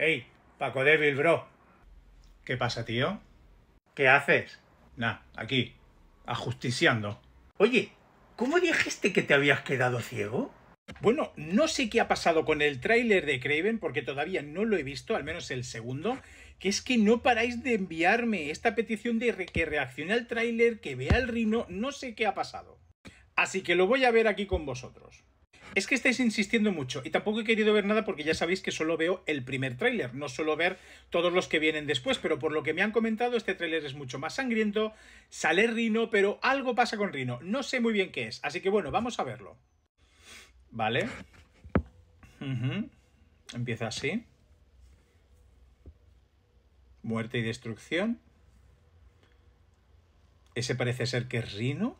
¡Ey! Paco Débil, bro. ¿Qué pasa, tío? ¿Qué haces? Nah, aquí, ajusticiando. Oye, ¿cómo dijiste que te habías quedado ciego? Bueno, no sé qué ha pasado con el tráiler de Craven, porque todavía no lo he visto, al menos el segundo, que es que no paráis de enviarme esta petición de que reaccione al tráiler, que vea el rino, no sé qué ha pasado. Así que lo voy a ver aquí con vosotros. Es que estáis insistiendo mucho y tampoco he querido ver nada porque ya sabéis que solo veo el primer tráiler, no solo ver todos los que vienen después, pero por lo que me han comentado este tráiler es mucho más sangriento, sale Rino, pero algo pasa con Rino, no sé muy bien qué es, así que bueno, vamos a verlo. Vale. Empieza así. Muerte y destrucción. Ese parece ser que es Rino.